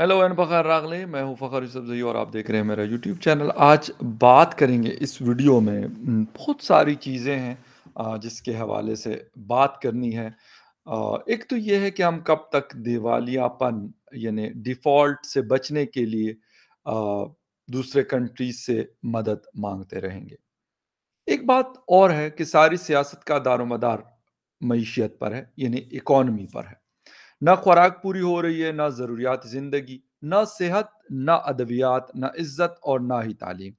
hello N Fakhar रागले मैं हूँ फ़खर यूसफ़ी और आप देख रहे हैं मेरा यूट्यूब चैनल आज बात करेंगे इस वीडियो में बहुत सारी चीज़ें हैं जिसके हवाले से बात करनी है एक तो ये है कि हम कब तक दिवालियापन यानी डिफ़ॉल्ट से बचने के लिए दूसरे कंट्रीज से मदद मांगते रहेंगे एक बात और है कि सारी सियासत का दारोमदार मीशत पर है यानी इकॉनमी पर है ना खुराक पूरी हो रही है ना ज़रूरियात ज़िंदगी ना सेहत ना अदवियात ना इज्जत और ना ही तालीम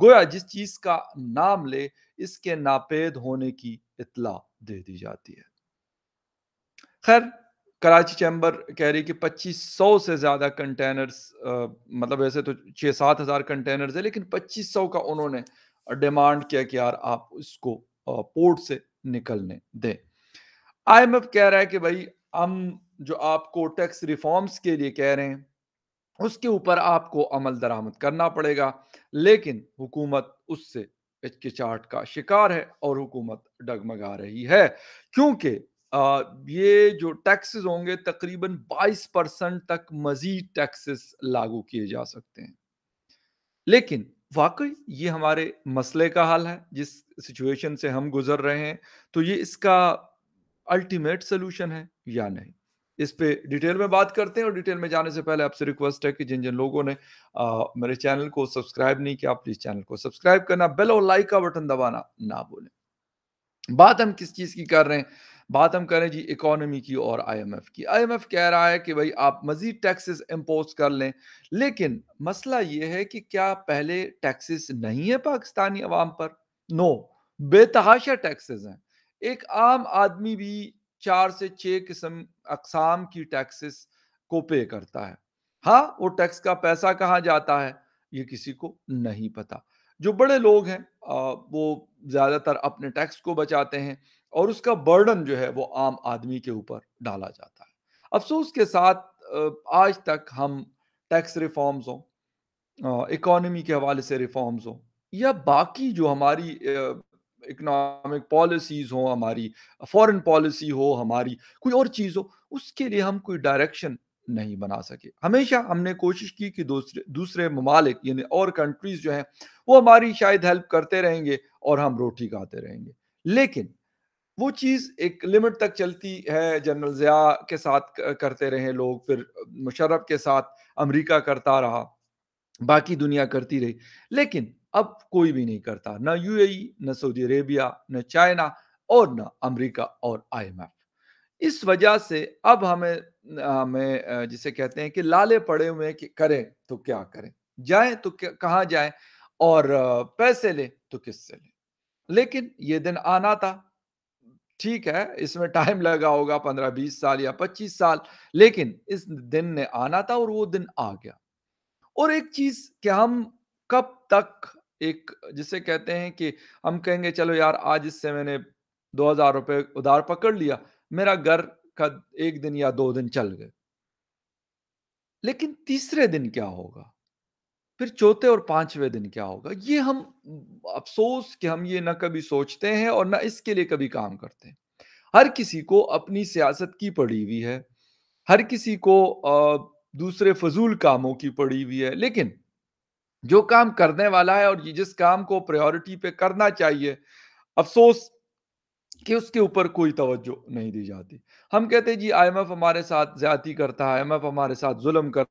गोया जिस चीज़ का नाम ले इसके नापेद होने की इतला दे दी जाती है खैर कराची चैम्बर कह रही कि 2500 से ज़्यादा कंटेनर्स मतलब वैसे तो छह सात हज़ार कंटेनर्स है लेकिन 2500 का उन्होंने डिमांड किया कि यार आप इसको पोर्ट से निकलने दें आईएमएफ कह रहा है कि भाई हम जो आपको टैक्स रिफॉर्म्स के लिए कह रहे हैं उसके ऊपर आपको अमल दरामद करना पड़ेगा लेकिन हुकूमत उससे हिचकिचाहट का शिकार है और हुकूमत डगमगा रही है क्योंकि ये जो टैक्सेस होंगे तकरीबन 22 परसेंट तक मजीद टैक्सेस लागू किए जा सकते हैं लेकिन वाकई ये हमारे मसले का हल है जिस सिचुएशन से हम गुजर रहे हैं तो ये इसका अल्टीमेट सोल्यूशन है या नहीं इस पे डिटेल में बात करते हैं और डिटेल में जाने से पहले आपसे रिक्वेस्ट है कि जिन जिन लोगों ने आ, मेरे चैनल को सब्सक्राइब नहीं किया प्लीज चैनल को सब्सक्राइब करना बेल और लाइक का बटन दबाना ना भूलें बात हम किस चीज की कर रहे हैं बात हम करें जी इकोनॉमी की और आईएमएफ की आईएमएफ कह रहा है कि भाई आप मजीद टैक्सेस इम्पोज कर लें लेकिन मसला यह है कि क्या पहले टैक्सेस नहीं है पाकिस्तानी अवाम पर नो बेतहाशा टैक्सेस हैं एक आम आदमी भी चार से छह किस्म अकसाम की टैक्सेस को पे करता है हाँ वो टैक्स का पैसा कहाँ जाता है ये किसी को नहीं पता जो बड़े लोग हैं वो ज़्यादातर अपने टैक्स को बचाते हैं और उसका बर्डन जो है वो आम आदमी के ऊपर डाला जाता है अफसोस के साथ आज तक हम टैक्स रिफॉर्म्स हों इकोनॉमी के हवाले से रिफॉर्म्स हों या बाकी जो हमारी इकोनॉमिक पॉलिसीज़ हो हमारी फॉरेन पॉलिसी हो हमारी कोई और चीज़ हो उसके लिए हम कोई डायरेक्शन नहीं बना सके हमेशा हमने कोशिश की कि दूसरे दूसरे ममालिक यानी और कंट्रीज़ जो हैं वो हमारी शायद हेल्प करते रहेंगे और हम रोटी खाते रहेंगे लेकिन वो चीज़ एक लिमिट तक चलती है जनरल ज़िया के साथ करते रहे लोग फिर मुशर्रफ के साथ अमेरिका करता रहा बाकी दुनिया करती रही लेकिन अब कोई भी नहीं करता न यूएई न सऊदी अरेबिया न चाइना और न अमेरिका और आईएमएफ इस वजह से अब हमें हमें जिसे कहते हैं कि लाले पड़े हुए कि करें तो क्या करें जाए तो कहाँ जाए और पैसे ले तो किससे लें लेकिन ये दिन आना था ठीक है इसमें टाइम लगा होगा पंद्रह बीस साल या पच्चीस साल लेकिन इस दिन ने आना था और वो दिन आ गया और एक चीज कि हम कब तक एक जिसे कहते हैं कि हम कहेंगे चलो यार आज इससे मैंने दो हजार रुपये उधार पकड़ लिया मेरा घर का एक दिन या दो दिन चल गए लेकिन तीसरे दिन क्या होगा फिर चौथे और पांचवें दिन क्या होगा ये हम अफसोस कि हम ये ना कभी सोचते हैं और ना इसके लिए कभी काम करते हैं हर किसी को अपनी सियासत की पड़ी हुई है हर किसी को दूसरे फजूल कामों की पड़ी हुई है लेकिन जो काम करने वाला है और जिस काम को प्रायोरिटी पे करना चाहिए अफसोस कि उसके ऊपर कोई तवज्जो नहीं दी जाती हम कहते हैं जी आई हमारे साथ ज्यादा करता है आई हमारे साथ जुलम कर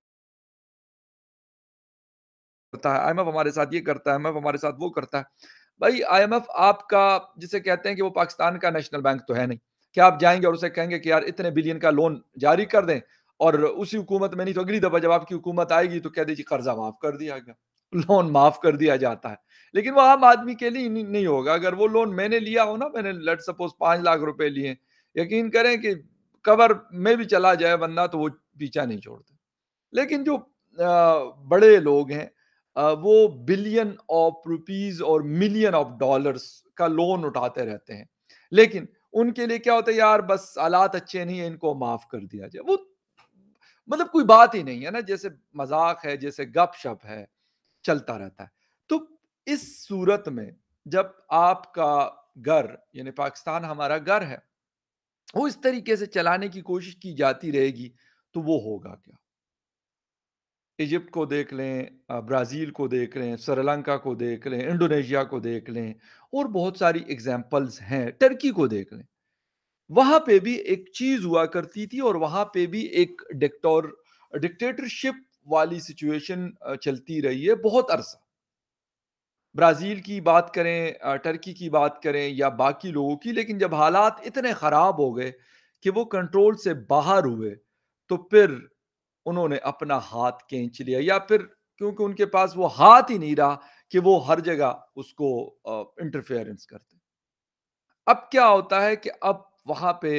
करता है आईएमएफ हमारे साथ ये करता है आईएमएफ हमारे साथ वो करता है भाई आईएमएफ आपका जिसे कहते हैं कि वो पाकिस्तान का नेशनल बैंक तो है नहीं क्या आप जाएंगे और उसे कहेंगे कि यार इतने बिलियन का लोन जारी कर दें और उसी हुकूमत में नहीं तो अगली दफा जब आपकी हुकूमत आएगी तो कह दीजिए कर्जा माफ कर दिया गया लोन माफ कर दिया जाता है लेकिन वो आम आदमी के लिए नहीं होगा अगर वो लोन मैंने लिया हो ना मैंने लेट सपोज पांच लाख रुपए लिए यकीन करें कि कवर में भी चला जाए बंदा तो वो पीछा नहीं छोड़ते लेकिन जो बड़े लोग हैं वो बिलियन ऑफ रुपीज और मिलियन ऑफ डॉलर्स का लोन उठाते रहते हैं लेकिन उनके लिए क्या होता है यार बस हालात अच्छे नहीं है इनको माफ कर दिया जाए वो मतलब कोई बात ही नहीं है ना जैसे मजाक है जैसे गप शप है चलता रहता है तो इस सूरत में जब आपका घर यानी पाकिस्तान हमारा घर है वो इस तरीके से चलाने की कोशिश की जाती रहेगी तो वो होगा क्या इजिप्ट को देख लें ब्राज़ील को देख लें श्रीलंका को देख लें इंडोनेशिया को देख लें और बहुत सारी एग्जाम्पल्स हैं टर्की को देख लें वहाँ पे भी एक चीज़ हुआ करती थी और वहाँ पे भी एक डिक्टोर डिक्टेटरशिप वाली सिचुएशन चलती रही है बहुत अरसा ब्राज़ील की बात करें टर्की की बात करें या बाकी लोगों की लेकिन जब हालात इतने ख़राब हो गए कि वो कंट्रोल से बाहर हुए तो फिर उन्होंने अपना हाथ खींच लिया या फिर क्योंकि उनके पास वो हाथ ही नहीं रहा कि वो हर जगह उसको इंटरफेरेंस करते अब क्या होता है कि अब वहाँ पे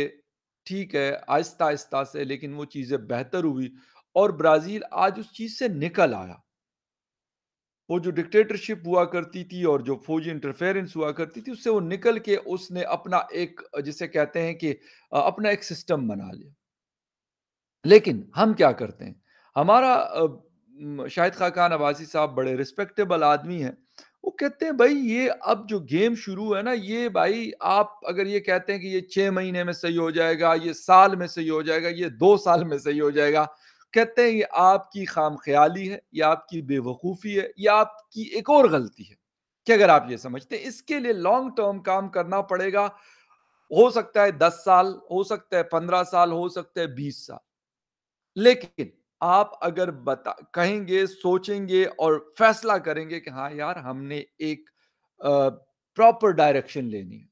ठीक है आहिस्ता आहिस्ता से लेकिन वो चीज़ें बेहतर हुई और ब्राजील आज उस चीज से निकल आया वो जो डिक्टेटरशिप हुआ करती थी और जो फौजी इंटरफेरेंस हुआ करती थी उससे वो निकल के उसने अपना एक जिसे कहते हैं कि अपना एक सिस्टम बना लिया लेकिन हम क्या करते हैं हमारा शाहिद खाकान अबासी साहब बड़े रिस्पेक्टेबल आदमी हैं वो कहते हैं भाई ये अब जो गेम शुरू है ना ये भाई आप अगर ये कहते हैं कि ये छः महीने में सही हो जाएगा ये साल में सही हो जाएगा ये दो साल में सही हो जाएगा कहते हैं ये आपकी खाम ख्याली है या आपकी बेवकूफ़ी है या आपकी एक और गलती है कि अगर आप ये समझते हैं इसके लिए लॉन्ग टर्म काम करना पड़ेगा हो सकता है दस साल हो सकता है पंद्रह साल हो सकता है बीस साल लेकिन आप अगर बता कहेंगे सोचेंगे और फैसला करेंगे कि हाँ यार हमने एक प्रॉपर डायरेक्शन लेनी है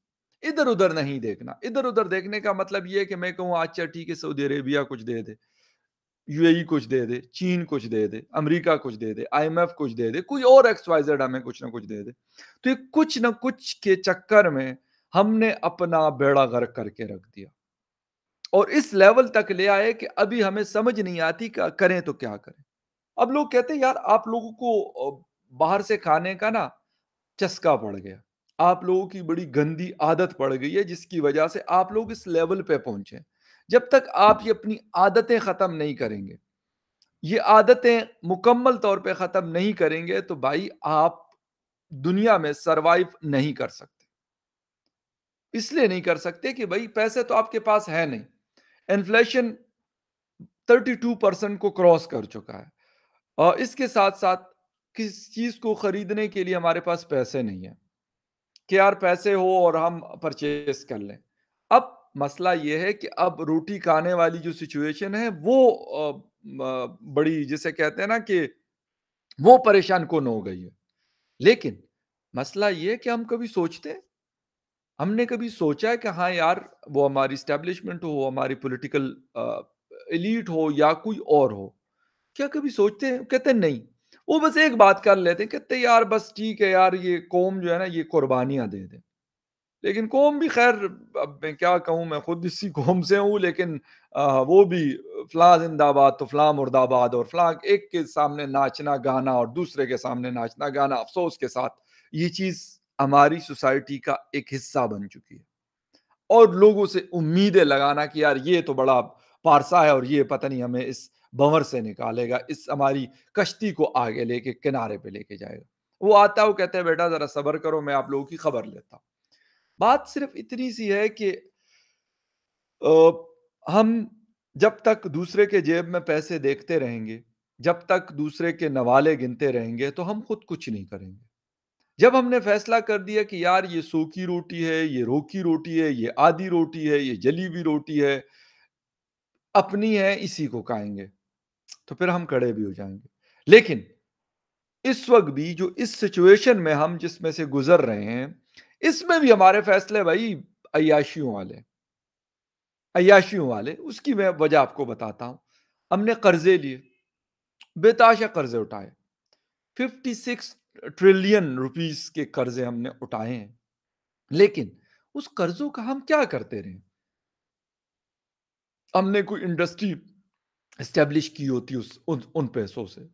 इधर उधर नहीं देखना इधर उधर देखने का मतलब ये है कि मैं कहूँ अच्छा ठीक है सऊदी अरेबिया कुछ दे दे यूएई कुछ दे दे चीन कुछ दे दे अमेरिका कुछ दे दे आईएमएफ कुछ दे दे कोई और एक्स वाई जेड हमें कुछ ना कुछ दे दे तो ये कुछ ना कुछ के चक्कर में हमने अपना बेड़ा गर्क करके रख दिया और इस लेवल तक ले आए कि अभी हमें समझ नहीं आती करें तो क्या करें अब लोग कहते हैं यार आप लोगों को बाहर से खाने का ना चस्का पड़ गया आप लोगों की बड़ी गंदी आदत पड़ गई है जिसकी वजह से आप लोग इस लेवल पे पहुंचे जब तक आप ये अपनी आदतें ख़त्म नहीं करेंगे ये आदतें मुकम्मल तौर पे ख़त्म नहीं करेंगे तो भाई आप दुनिया में सरवाइव नहीं कर सकते इसलिए नहीं कर सकते कि भाई पैसे तो आपके पास है नहीं इन्फ्लेशन 32 परसेंट को क्रॉस कर चुका है और इसके साथ साथ किस चीज़ को ख़रीदने के लिए हमारे पास पैसे नहीं है कि यार पैसे हो और हम परचेज कर लें मसला ये है कि अब रोटी खाने वाली जो सिचुएशन है वो बड़ी जिसे कहते हैं ना कि वो परेशान कौन हो गई है लेकिन मसला ये कि हम कभी सोचते हैं हमने कभी सोचा है कि हाँ यार वो हमारी स्टैब्लिशमेंट हो हमारी पॉलिटिकल एलिट हो या कोई और हो क्या कभी सोचते हैं कहते नहीं वो बस एक बात कर लेते हैं कहते यार बस ठीक है यार ये कौम जो है ना ये कुर्बानियां दे दें लेकिन कौम भी खैर अब मैं क्या कहूँ मैं खुद इसी कौम से हूँ लेकिन आ, वो भी फ़ला जिंदाबाद तो फ़ला मुर्दाबाद और फ़ला एक के सामने नाचना गाना और दूसरे के सामने नाचना गाना अफसोस के साथ ये चीज़ हमारी सोसाइटी का एक हिस्सा बन चुकी है और लोगों से उम्मीदें लगाना कि यार ये तो बड़ा पारसा है और ये पता नहीं हमें इस भंवर से निकालेगा इस हमारी कश्ती को आगे लेके किनारे पे लेके जाएगा वो आता है वो कहते हैं बेटा ज़रा सब्र करो मैं आप लोगों की खबर लेता हूँ बात सिर्फ इतनी सी है कि आ, हम जब तक दूसरे के जेब में पैसे देखते रहेंगे जब तक दूसरे के नवाले गिनते रहेंगे तो हम खुद कुछ नहीं करेंगे जब हमने फैसला कर दिया कि यार ये सूखी रोटी है ये रोकी रोटी है ये आधी रोटी है ये जली हुई रोटी है अपनी है इसी को खाएंगे तो फिर हम कड़े भी हो जाएंगे लेकिन इस वक्त भी जो इस सिचुएशन में हम जिसमें से गुजर रहे हैं इसमें भी हमारे फैसले भाई अयाशियों वाले अयाशियों वाले उसकी मैं वजह आपको बताता हूं हमने कर्जे लिए बेताशा कर्जे उठाए 56 ट्रिलियन रुपीस के कर्जे हमने उठाए हैं लेकिन उस कर्जों का हम क्या करते रहे हमने कोई इंडस्ट्री स्टेब्लिश की होती उस उन, उन पैसों से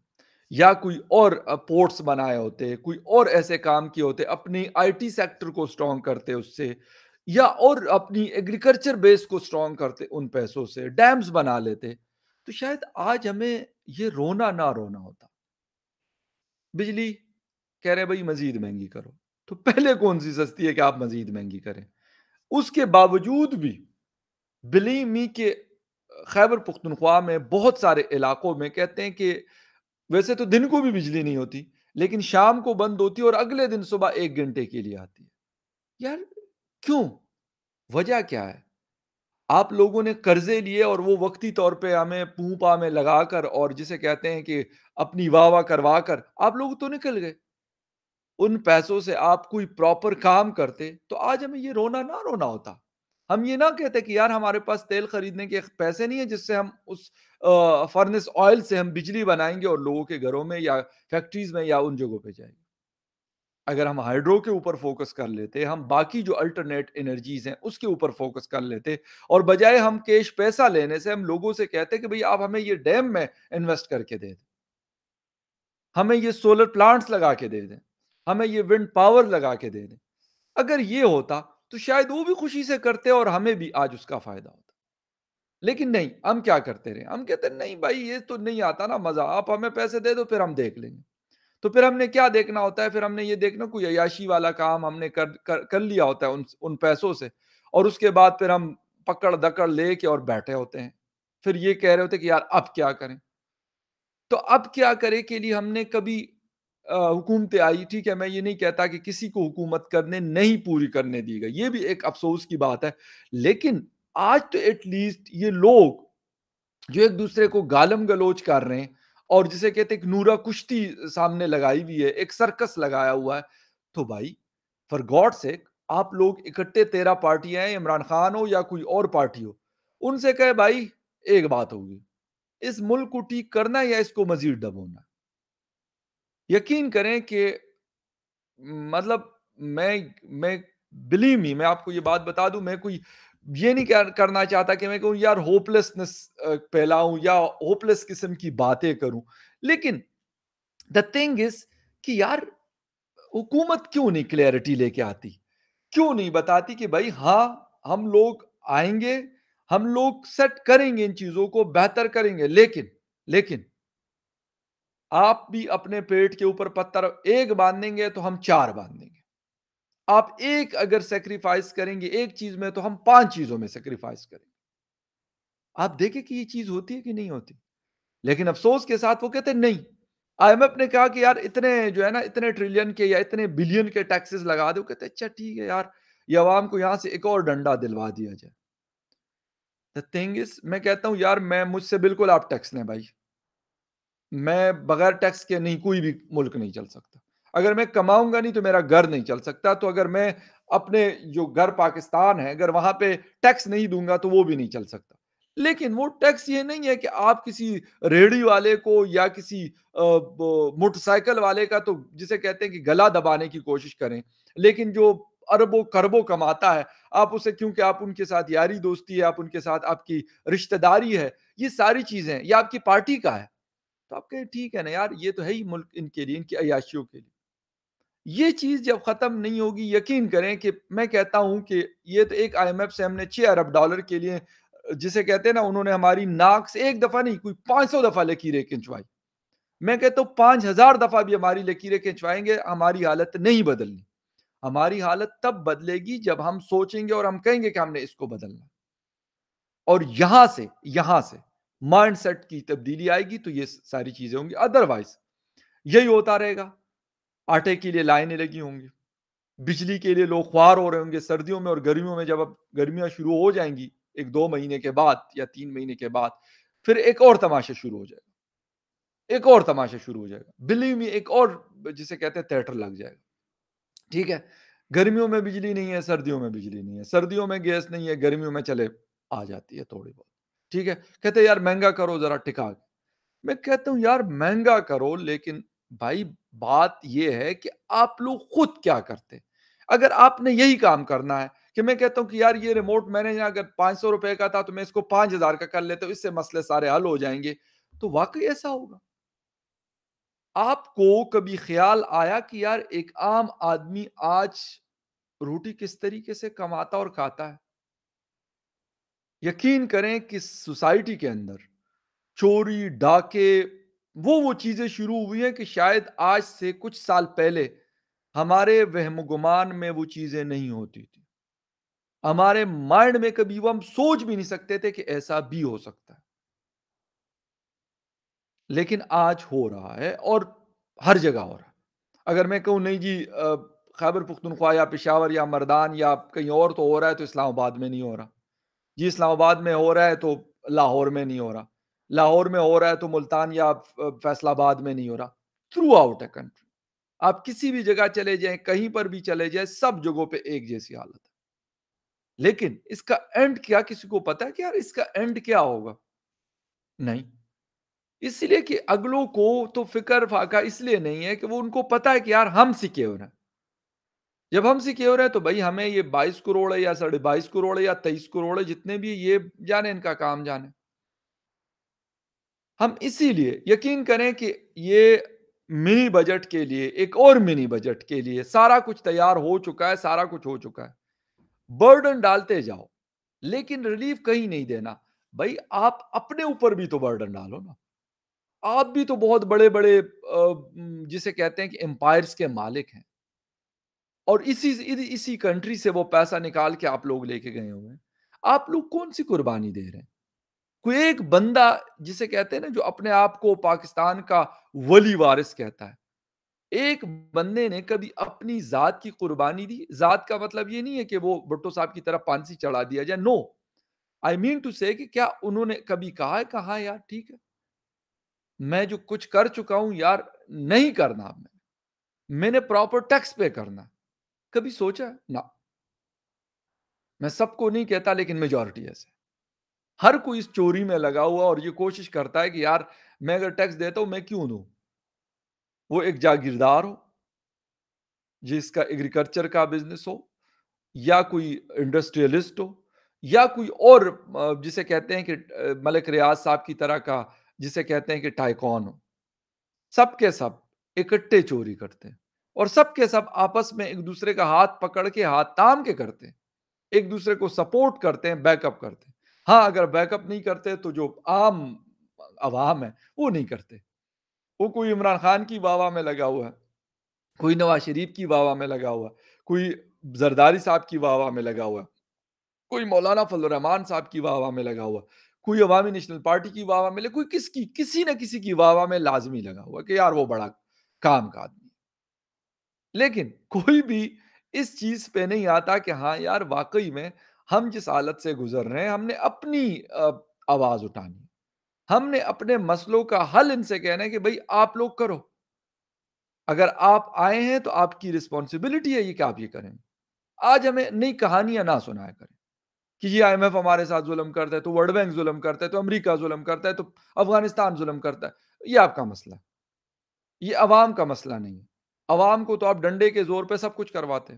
या कोई और पोर्ट्स बनाए होते कोई और ऐसे काम किए होते अपने आईटी सेक्टर को स्ट्रॉन्ग करते उससे या और अपनी एग्रीकल्चर बेस को स्ट्रॉन्ग करते उन पैसों से डैम्स बना लेते तो शायद आज हमें ये रोना ना रोना होता बिजली कह रहे भाई मजीद महंगी करो तो पहले कौन सी सस्ती है कि आप मजीद महंगी करें उसके बावजूद भी बिलीमी मी के खैबर पुख्तनख्वा में बहुत सारे इलाकों में कहते हैं कि वैसे तो दिन को भी बिजली नहीं होती लेकिन शाम को बंद होती और अगले दिन सुबह एक घंटे के लिए आती है यार क्यों वजह क्या है आप लोगों ने कर्जे लिए और वो वक्ती तौर पे हमें पूपा में लगाकर और जिसे कहते हैं कि अपनी वाह वाह करवा कर आप लोग तो निकल गए उन पैसों से आप कोई प्रॉपर काम करते तो आज हमें ये रोना ना रोना होता हम ये ना कहते कि यार हमारे पास तेल खरीदने के पैसे नहीं है जिससे हम उस फर्नेस ऑयल से हम बिजली बनाएंगे और लोगों के घरों में या फैक्ट्रीज में या उन जगहों पे जाएंगे अगर हम हाइड्रो के ऊपर फोकस कर लेते हम बाकी जो अल्टरनेट एनर्जीज हैं उसके ऊपर फोकस कर लेते और बजाय हम कैश पैसा लेने से हम लोगों से कहते कि भाई आप हमें ये डैम में इन्वेस्ट करके दे दें हमें ये सोलर प्लांट्स लगा के दे दें हमें ये विंड पावर लगा के दे दें अगर ये होता तो शायद वो भी खुशी से करते और हमें भी आज उसका फायदा होता लेकिन नहीं हम क्या करते रहे हम कहते नहीं भाई ये तो नहीं आता ना मजा आप हमें पैसे दे दो फिर हम देख लेंगे तो फिर हमने क्या देखना होता है फिर हमने ये देखना कोई अयाशी वाला काम हमने कर कर, कर लिया होता है उन उन पैसों से और उसके बाद फिर हम पकड़ दकड़ लेके और बैठे होते हैं फिर ये कह रहे होते कि यार अब क्या करें तो अब क्या करें के लिए हमने कभी हुकूमतें आई ठीक है मैं ये नहीं कहता कि किसी को हुकूमत करने नहीं पूरी करने दी गई ये भी एक अफसोस की बात है लेकिन आज तो एटलीस्ट ये लोग जो एक दूसरे को गालम गलोच कर रहे हैं और जिसे कहते हैं नूरा कुश्ती सामने लगाई हुई है एक सर्कस लगाया हुआ है तो भाई फॉर गॉड से आप लोग इकट्ठे तेरह पार्टियां हैं इमरान खान हो या कोई और पार्टी हो उनसे कहे भाई एक बात होगी इस मुल्क को ठीक करना या इसको मजीद डबोना यकीन करें कि मतलब मैं मैं बिलीव मी मैं आपको ये बात बता दूं मैं कोई ये नहीं कर, करना चाहता कि मैं कहूँ यार होपलेसनेस फैलाऊं या होपलेस किस्म की बातें करूं लेकिन द थिंग इज कि यार हुकूमत क्यों नहीं क्लैरिटी लेके आती क्यों नहीं बताती कि भाई हाँ हम लोग आएंगे हम लोग सेट करेंगे इन चीजों को बेहतर करेंगे लेकिन लेकिन आप भी अपने पेट के ऊपर पत्थर एक बांधेंगे तो हम चार बांधेंगे आप एक अगर सेक्रीफाइस करेंगे एक चीज में तो हम पांच चीजों में सेक्रीफाइस करेंगे आप देखें कि ये चीज होती है कि नहीं होती लेकिन अफसोस के साथ वो कहते नहीं आईएमएफ ने कहा कि यार इतने जो है ना इतने ट्रिलियन के या इतने बिलियन के टैक्सेस लगा दो कहते अच्छा ठीक है यार ये आवाम को यहां से एक और डंडा दिलवा दिया जाए थिंग इज मैं कहता हूं यार मैं मुझसे बिल्कुल आप टैक्स लें भाई मैं बगैर टैक्स के नहीं कोई भी मुल्क नहीं चल सकता अगर मैं कमाऊंगा नहीं तो मेरा घर नहीं चल सकता तो अगर मैं अपने जो घर पाकिस्तान है अगर वहां पे टैक्स नहीं दूंगा तो वो भी नहीं चल सकता लेकिन वो टैक्स ये नहीं है कि आप किसी रेहड़ी वाले को या किसी मोटरसाइकिल वाले का तो जिसे कहते हैं कि गला दबाने की कोशिश करें लेकिन जो अरबों खरबों कमाता है आप उसे क्योंकि आप उनके साथ यारी दोस्ती है आप उनके साथ आपकी रिश्तेदारी है ये सारी चीजें या आपकी पार्टी का है आप कहें ठीक है ना यार ये तो है ही मुल्क इनके लिए इनकी अयाशियों के लिए ये चीज जब खत्म नहीं होगी यकीन करें कि मैं कहता हूं कि ये तो एक आईएमएफ से हमने छह अरब डॉलर के लिए जिसे कहते हैं ना उन्होंने हमारी नाक से एक दफा नहीं कोई पांच सौ दफा लकीरें खिंचवाई मैं कहता हूँ पांच हजार दफा भी हमारी लकीरें खिंचवाएंगे हमारी हालत नहीं बदलनी हमारी हालत तब बदलेगी जब हम सोचेंगे और हम कहेंगे कि हमने इसको बदलना और यहां से यहां से माइंड सेट की तब्दीली आएगी तो ये सारी चीजें होंगी अदरवाइज यही होता रहेगा आटे के लिए लाइनें लगी होंगी बिजली के लिए लोग ख्वार हो रहे होंगे सर्दियों में और गर्मियों में जब अब गर्मियां शुरू हो जाएंगी एक दो महीने के बाद या तीन महीने के बाद फिर एक और तमाशा शुरू हो जाएगा एक और तमाशा शुरू हो जाएगा बिल्ली में एक और जिसे कहते हैं थिएटर लग जाएगा ठीक है गर्मियों में बिजली नहीं है सर्दियों में बिजली नहीं है सर्दियों में गैस नहीं है गर्मियों में चले आ जाती है थोड़ी बहुत ठीक है कहते यार महंगा करो जरा टिका मैं कहता हूं यार महंगा करो लेकिन भाई बात यह है कि आप लोग खुद क्या करते अगर आपने यही काम करना है कि मैं कहता हूं कि यार ये रिमोट मैंने अगर पांच सौ रुपए का था तो मैं इसको पांच हजार का कर लेता हूं इससे मसले सारे हल हो जाएंगे तो वाकई ऐसा होगा आपको कभी ख्याल आया कि यार एक आम आदमी आज रोटी किस तरीके से कमाता और खाता है यकीन करें कि सोसाइटी के अंदर चोरी डाके वो वो चीज़ें शुरू हुई हैं कि शायद आज से कुछ साल पहले हमारे वहम गुमान में वो चीज़ें नहीं होती थी हमारे माइंड में कभी वो हम सोच भी नहीं सकते थे कि ऐसा भी हो सकता है लेकिन आज हो रहा है और हर जगह हो रहा है अगर मैं कहूँ नहीं जी खैबर पुख्तनख्वा या पिशावर या मरदान या कहीं और तो हो रहा है तो इस्लामाबाद में नहीं हो रहा जी इस्लामाबाद में हो रहा है तो लाहौर में नहीं हो रहा लाहौर में हो रहा है तो मुल्तान या फैसलाबाद में नहीं हो रहा थ्रू आउट ए कंट्री आप किसी भी जगह चले जाएं कहीं पर भी चले जाएं सब जगहों पे एक जैसी हालत है लेकिन इसका एंड क्या किसी को पता है कि यार इसका एंड क्या होगा नहीं इसलिए कि अगलों को तो फिक्र फाका इसलिए नहीं है कि वो उनको पता है कि यार हम सिक्योर हैं जब हम सिक्योर है तो भाई हमें ये बाईस करोड़ है या साढ़े बाईस करोड़ है या तेईस करोड़ है जितने भी ये जाने इनका काम जाने हम इसीलिए यकीन करें कि ये मिनी बजट के लिए एक और मिनी बजट के लिए सारा कुछ तैयार हो चुका है सारा कुछ हो चुका है बर्डन डालते जाओ लेकिन रिलीफ कहीं नहीं देना भाई आप अपने ऊपर भी तो बर्डन डालो ना आप भी तो बहुत बड़े बड़े जिसे कहते हैं कि एम्पायर्स के मालिक हैं और इसी इसी कंट्री से वो पैसा निकाल के आप लोग लेके गए हुए हैं आप लोग कौन सी कुर्बानी दे रहे हैं कोई एक बंदा जिसे कहते हैं ना जो अपने आप को पाकिस्तान का वली वारिस कहता है एक बंदे ने कभी अपनी जात की कुर्बानी दी जात का मतलब ये नहीं है कि वो भुट्टो साहब की तरफ पानसी चढ़ा दिया जाए नो आई मीन टू से कि क्या उन्होंने कभी कहा है कहा यार ठीक है मैं जो कुछ कर चुका हूं यार नहीं करना मैंने प्रॉपर टैक्स पे करना कभी सोचा ना मैं सबको नहीं कहता लेकिन मेजोरिटी ऐसे हर कोई इस चोरी में लगा हुआ और ये कोशिश करता है कि यार मैं अगर टैक्स देता हूं मैं क्यों दू वो एक जागीरदार हो जिसका एग्रीकल्चर का बिजनेस हो या कोई इंडस्ट्रियलिस्ट हो या कोई और जिसे कहते हैं कि मलिक रियाज साहब की तरह का जिसे कहते हैं कि टाइकॉन हो सब इकट्ठे सब इकट्ठे चोरी करते हैं और सब के सब आपस में एक दूसरे का हाथ पकड़ के हाथ ताम के करते हैं एक दूसरे को सपोर्ट करते हैं बैकअप करते हैं हाँ अगर बैकअप नहीं करते तो जो आम आवाम है वो नहीं करते वो कोई इमरान खान की वाह में लगा हुआ है कोई नवाज शरीफ की वाह में लगा हुआ है कोई जरदारी साहब की वाह में लगा हुआ है कोई मौलाना फजलरहमान साहब की वाह में लगा हुआ कोई अवामी नेशनल पार्टी की वाह में कोई किसकी किसी न किसी की वाह में लाजमी लगा हुआ कि यार वो बड़ा काम का आदमी लेकिन कोई भी इस चीज पे नहीं आता कि हाँ यार वाकई में हम जिस हालत से गुजर रहे हैं हमने अपनी आवाज उठानी हमने अपने मसलों का हल इनसे कहना है कि भाई आप लोग करो अगर आप आए हैं तो आपकी रिस्पॉन्सिबिलिटी है ये कि आप ये करें आज हमें नई कहानियां ना सुनाया करें कि ये आई हमारे साथ जुलम करता है तो वर्ल्ड बैंक जुलम करता है तो अमरीका जुलम करता है तो अफगानिस्तान जुलम करता है ये आपका मसला है ये आवाम का मसला नहीं है अवाम को तो आप डंडे के जोर पे सब कुछ करवाते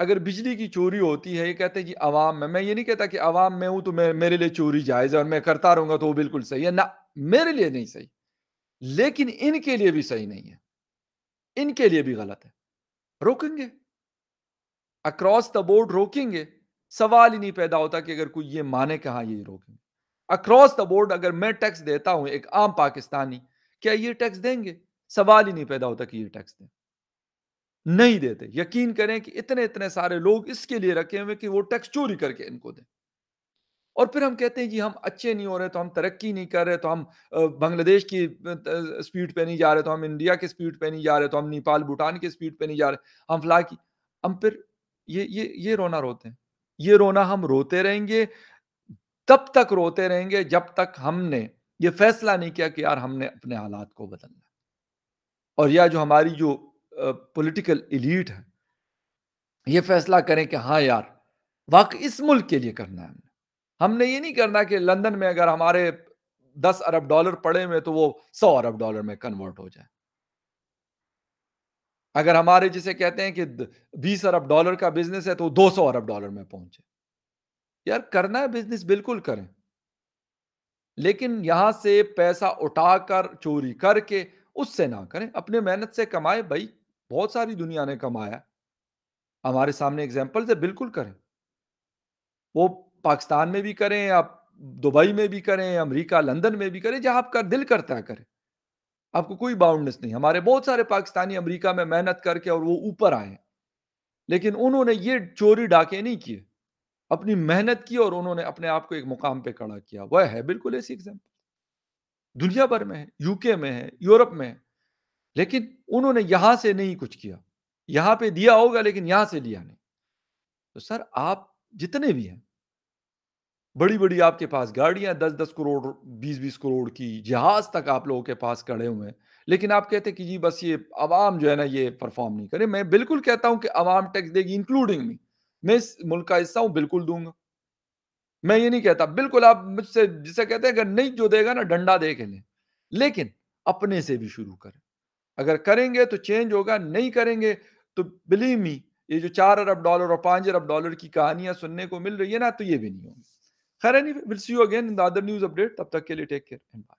अगर बिजली की चोरी होती है ये कहते हैं जी आवाम में मैं ये नहीं कहता कि आवाम में हूं तो मैं मेरे लिए चोरी जायज है और मैं करता रहूंगा तो वो बिल्कुल सही है ना मेरे लिए नहीं सही लेकिन इनके लिए भी सही नहीं है इनके लिए भी गलत है रोकेंगे अक्रॉस द बोर्ड रोकेंगे सवाल ही नहीं पैदा होता कि अगर कोई ये माने कहा ये रोकेंगे अक्रॉस द बोर्ड अगर मैं टैक्स देता हूं एक आम पाकिस्तानी क्या ये टैक्स देंगे सवाल ही नहीं पैदा होता कि ये टैक्स दें नहीं देते यकीन करें कि इतने इतने सारे लोग इसके लिए रखे हुए कि वो टैक्स चोरी करके इनको दें और फिर हम कहते हैं कि हम अच्छे नहीं हो रहे तो हम तरक्की नहीं कर रहे तो हम बांग्लादेश की स्पीड पे नहीं जा रहे तो हम इंडिया की स्पीड पे नहीं जा रहे तो हम नेपाल भूटान की स्पीड पे नहीं जा रहे हम फिलहाल की हम फिर ये ये ये रोना रोते हैं ये रोना हम रोते रहेंगे तब तक रोते रहेंगे जब तक हमने ये फैसला नहीं किया कि यार हमने अपने हालात को बदलना और या जो हमारी जो पॉलिटिकल इलीट है ये फैसला करें कि हाँ यार वाक इस मुल्क के लिए करना है हमने ये नहीं करना कि लंदन में अगर हमारे दस अरब डॉलर पड़े हुए तो वो सौ अरब डॉलर में कन्वर्ट हो जाए अगर हमारे जिसे कहते हैं कि बीस अरब डॉलर का बिजनेस है तो दो सौ अरब डॉलर में पहुंचे यार करना है बिजनेस बिल्कुल करें लेकिन यहां से पैसा उठाकर चोरी करके उससे ना करें अपने मेहनत से कमाए भाई बहुत सारी दुनिया ने कमाया हमारे सामने एग्जाम्पल है बिल्कुल करें वो पाकिस्तान में भी करें आप दुबई में भी करें अमेरिका लंदन में भी करें जहां आपका दिल करता है करें आपको कोई बाउंडनेस नहीं हमारे बहुत सारे पाकिस्तानी अमेरिका में मेहनत करके और वो ऊपर आए लेकिन उन्होंने ये चोरी डाके नहीं किए अपनी मेहनत की और उन्होंने अपने आप को एक मुकाम पे खड़ा किया वह है बिल्कुल ऐसी एग्जाम्पल दुनिया भर में है यूके में है यूरोप में है लेकिन उन्होंने यहां से नहीं कुछ किया यहां पे दिया होगा लेकिन यहां से लिया नहीं तो सर आप जितने भी हैं बड़ी बड़ी आपके पास गाड़ियां दस दस करोड़ बीस बीस करोड़ की जहाज तक आप लोगों के पास खड़े हुए हैं लेकिन आप कहते कि जी बस ये आवाम जो है ना ये परफॉर्म नहीं करे मैं बिल्कुल कहता हूं कि आवाम टैक्स देगी इंक्लूडिंग मी मैं इस मुल्क का हिस्सा हूं बिल्कुल दूंगा मैं ये नहीं कहता बिल्कुल आप मुझसे जिसे कहते हैं अगर नहीं जो देगा ना डंडा दे के लें लेकिन अपने से भी शुरू करें अगर करेंगे तो चेंज होगा नहीं करेंगे तो बिलीव मी ये जो चार अरब डॉलर और पांच अरब डॉलर की कहानियां सुनने को मिल रही है ना तो ये भी नहीं होंगी खैर नहीं will see you again in the other news update तब तक के लिए टेक केयर एंड बाय